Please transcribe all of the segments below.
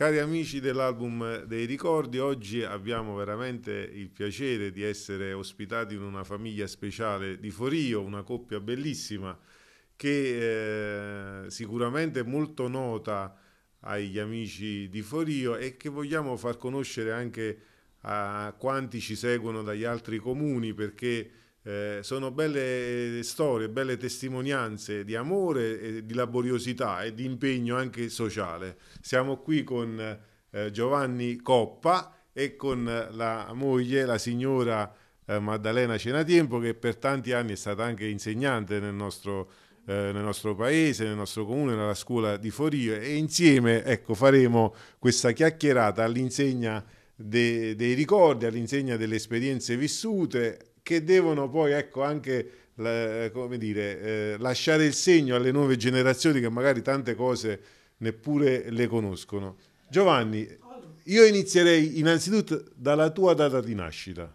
Cari amici dell'album dei ricordi, oggi abbiamo veramente il piacere di essere ospitati in una famiglia speciale di Forio, una coppia bellissima che eh, sicuramente è molto nota agli amici di Forio e che vogliamo far conoscere anche a quanti ci seguono dagli altri comuni perché eh, sono belle eh, storie, belle testimonianze di amore, di laboriosità e di impegno anche sociale. Siamo qui con eh, Giovanni Coppa e con la moglie, la signora eh, Maddalena Cenatiempo, che per tanti anni è stata anche insegnante nel nostro, eh, nel nostro paese, nel nostro comune, nella scuola di Forio e insieme ecco, faremo questa chiacchierata all'insegna dei, dei ricordi, all'insegna delle esperienze vissute, che devono poi ecco, anche la, come dire, eh, lasciare il segno alle nuove generazioni che magari tante cose neppure le conoscono. Giovanni, io inizierei innanzitutto dalla tua data di nascita.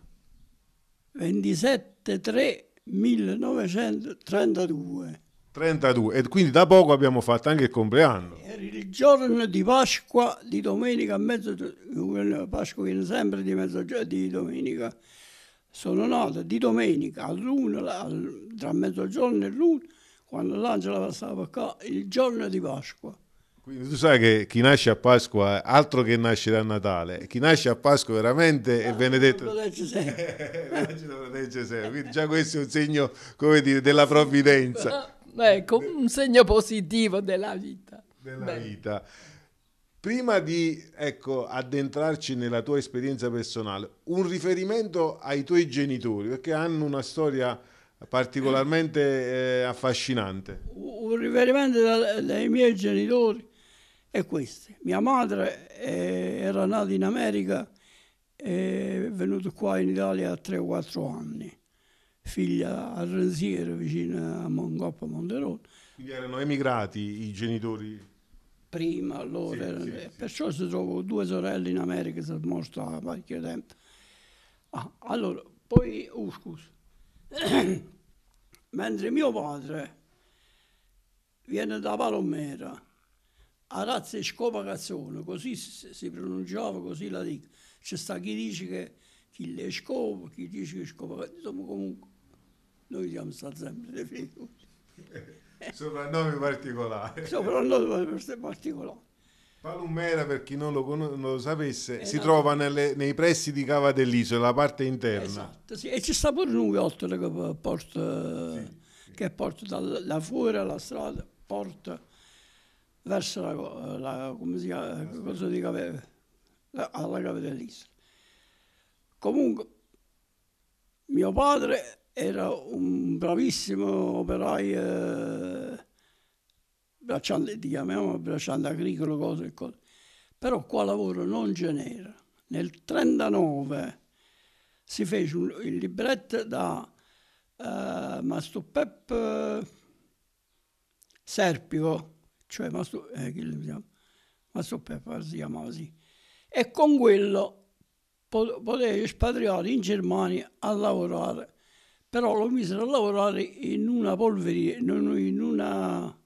27 3 1932. 32, e quindi da poco abbiamo fatto anche il compleanno. Era il giorno di Pasqua, di domenica a mezzogiorno, eh, Pasqua viene sempre di mezzogiorno, di domenica, sono nata di domenica all'una, tra mezzogiorno e l'una, quando l'angelo passava qua, il giorno di Pasqua. Quindi tu sai che chi nasce a Pasqua, altro che nascere a Natale, chi nasce a Pasqua veramente è ah, benedetto. Quindi già questo è un segno, come dire, della provvidenza. Ecco, un segno positivo della vita. Della Beh. vita prima di ecco, addentrarci nella tua esperienza personale, un riferimento ai tuoi genitori, perché hanno una storia particolarmente eh, affascinante. Un riferimento da, dai miei genitori è questo. Mia madre eh, era nata in America e è venuta qua in Italia a 3-4 anni, figlia a Renziere, vicino a Mongoppa Monterone. Quindi erano emigrati i genitori? prima, allora. Eh, sì, sì, perciò si trovano due sorelle in America, si da qualche tempo. Ah, allora, poi, oh, scusa. Mentre mio padre viene da Palomera, a scopa Scopacazzone, così si pronunciava, così la dico. C'è sta chi dice che chi le scopa, chi dice che scopa, insomma comunque noi siamo stati sempre dei figli. Soprannome particolare. Soprannome particolare. Palumera, per chi non lo, non lo sapesse, esatto. si trova nelle, nei pressi di Cava dell'Isola, la parte interna. Esatto, sì. E ci sta pure un viotto che porta, sì. che porta da, da fuori alla strada, porta verso la, la come si chiama, la cosa di Cava, la, alla Cava dell'Isola. Comunque, mio padre era un bravissimo operaio, eh, bracciante, ti chiamiamo bracciante agricolo, cose e cose. Però qua lavoro non ce n'era. Nel 1939 si fece un, il libretto da eh, Mastro Pep eh, Serpico, cioè Mastro, eh, Mastro Pep eh, si chiamava così, e con quello potevi spatriare in Germania a lavorare però lo misero a lavorare in una polveria, in una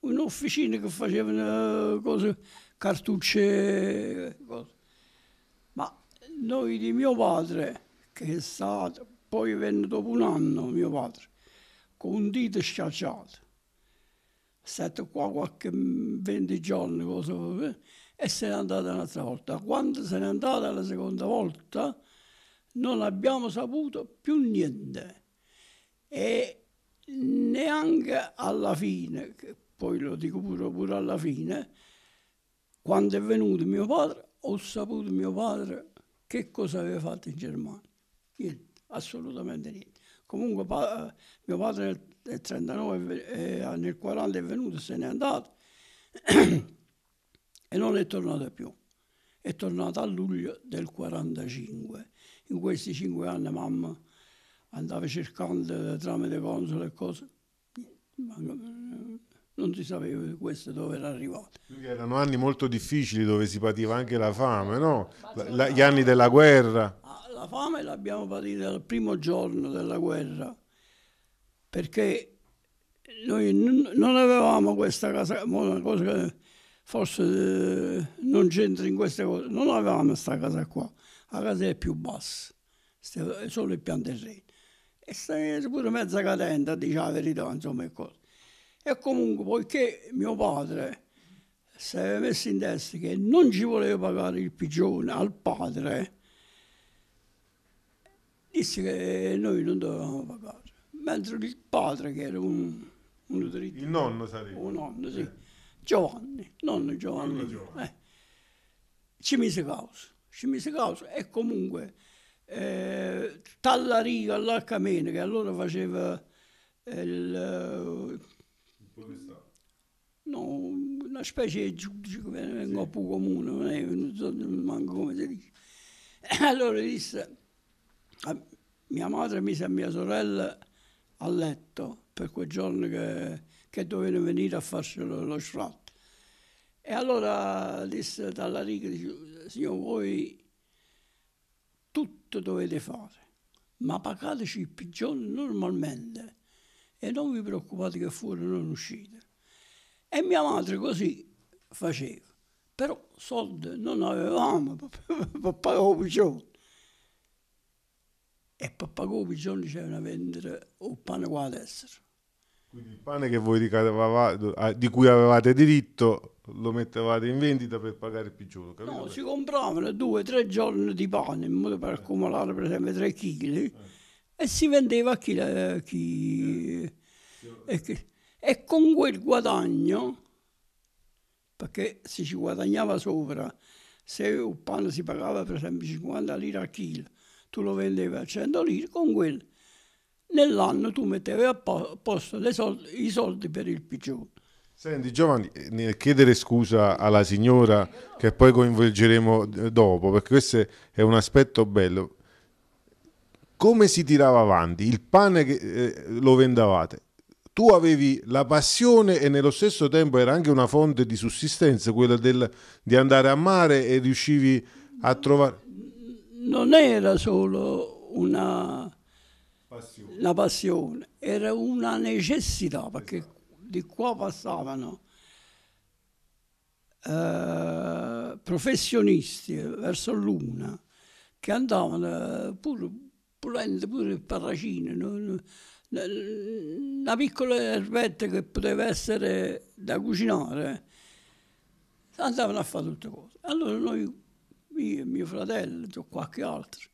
un'officina che facevano eh, cose, cartucce, cose. ma noi di mio padre, che è stato, poi venne dopo un anno mio padre, con un dito schiacciato, stato qua qualche 20 giorni, cosa, eh, e se n'è andata un'altra volta. Quando se n'è andata la seconda volta, non abbiamo saputo più niente e neanche alla fine, poi lo dico pure, pure alla fine, quando è venuto mio padre ho saputo mio padre che cosa aveva fatto in Germania. Niente, assolutamente niente. Comunque pa mio padre nel, nel 39 e eh, nel 40 è venuto se n'è andato e non è tornato più. È tornato a luglio del 45 in questi cinque anni mamma andava cercando tramite console e cose, non si sapeva di questo dove era arrivato. Erano anni molto difficili dove si pativa anche la fame, no? La, la, gli anni della guerra. Ah, la fame l'abbiamo patita dal primo giorno della guerra, perché noi non avevamo questa casa, una cosa che forse eh, non c'entra in queste cose, non avevamo questa casa qua la casa è più bassa, solo il pian terreno. E stava pure mezza cadente, diciamo la verità, insomma, e cose. E comunque, poiché mio padre si aveva messo in testa che non ci voleva pagare il pigione al padre, disse che noi non dovevamo pagare. Mentre il padre, che era un, un nutrito, Il nonno sarebbe. Un nonno, sì. Eh. Giovanni, nonno Giovanni. Nonno Giovanni. Eh, ci mise causa ci mise causa e comunque eh, Tallariga all'Arcamene che allora faceva eh, il, il no, una specie di giudice che vengo sì. più comune non, è, non so manco come si dice allora disse mia madre mise a mia sorella a letto per quel giorno che, che dovevano venire a farsi lo, lo sfratto e allora disse dalla riga dice, signor voi tutto dovete fare, ma pagateci il pigione normalmente e non vi preoccupate che fuori non uscite. E mia madre così faceva, però soldi non avevamo per pagare il pigione. E per pagare il pigione c'era una vendere o pane qua ad essere. Quindi il pane che voi di cui avevate diritto lo mettevate in vendita per pagare il pigiolo, capito? No, si compravano due o tre giorni di pane in modo per eh. accumulare per esempio tre chili eh. e si vendeva a chi... La, chi... Eh. E, e con quel guadagno, perché se ci guadagnava sopra, se il pane si pagava per esempio 50 lire a chilo, tu lo vendevi a 100 lire, con quel nell'anno tu mettevi a posto soldi, i soldi per il pigione. Senti Giovanni, nel chiedere scusa alla signora che poi coinvolgeremo eh, dopo, perché questo è un aspetto bello, come si tirava avanti? Il pane che eh, lo vendavate, tu avevi la passione e nello stesso tempo era anche una fonte di sussistenza, quella del, di andare a mare e riuscivi a trovare... Non era solo una passione. la passione, era una necessità esatto. perché esatto. di qua passavano eh, professionisti verso l'una che andavano eh, pure, pulendo pure il parracino, una piccola erbetta che poteva essere da cucinare, andavano a fare tutte cose. Allora noi, io e mio fratello, qualche altro,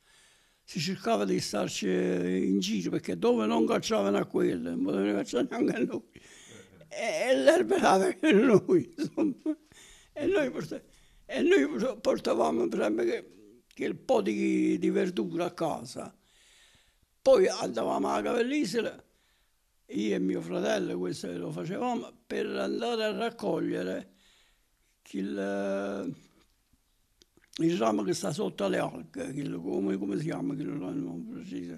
si cercava di starci eh, in giro perché dove non cacciavano a quello, non potevano cacciare neanche a noi. E, e l'erba era per noi, insomma. E noi, portav- e noi portavamo che, che il po' di, di, verdura a casa. Poi andavamo alla Cavellisera, io e mio fratello, questo lo facevamo, per andare a raccogliere il eh, diciamo che sta sotto le alghe, eh, come, come, si chiama quello là, non preciso.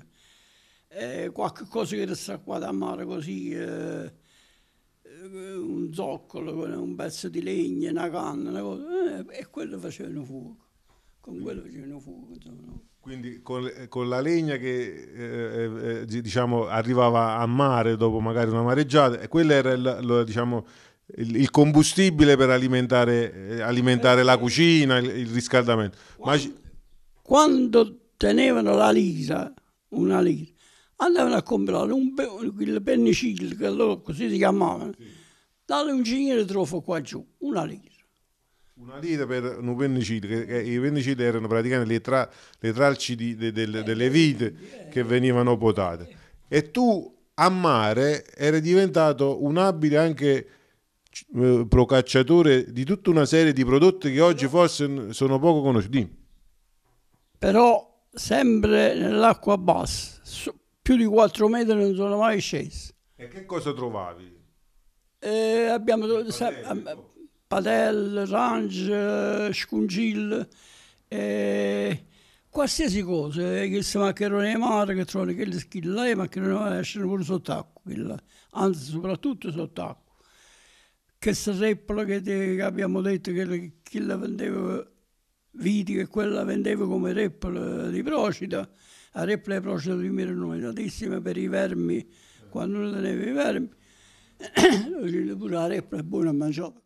Eh, qualche cosa che sta qua da mare così, eh, eh un zoccolo, un pezzo di legna, una canna, una cosa, eh, e quello facevano fuoco. Con quello facevano fuoco, insomma. No? Quindi con, con, la legna che eh, eh diciamo, arrivava a mare dopo magari una mareggiata, quella era il, lo, diciamo, il, combustibile per alimentare, eh, alimentare la cucina, il, il riscaldamento. Quando, Ma... quando tenevano la lisa, una lisa, andavano a comprare un, il penicillin, che loro così si chiamavano, sì. dall'ingegnere trofo qua giù, una lisa. Una lira per un penicillin, che, i penicillini erano praticamente le, tra, le tralci di, de, de, de, eh, delle vite eh, che venivano potate. E tu a mare eri diventato un abile anche eh, procacciatore di tutta una serie di prodotti che oggi forse sono poco conosciuti. Però sempre nell'acqua bassa, più di 4 metri non sono mai scesi. E che cosa trovavi? Eh, abbiamo trovato sempre padelle, range, scungil, eh, qualsiasi cosa, eh, che si maccherone nei mari, che trovano quelle schille là, i maccheroni di escono pure sott'acqua, anzi soprattutto sott'acqua questa treppola che, te, che, abbiamo detto che chi la vendeva viti che quella vendeva come reppola di procida la reppola di procida di mira non è tantissima per i vermi quando non teneva i vermi pure la reppola è buona a mangiare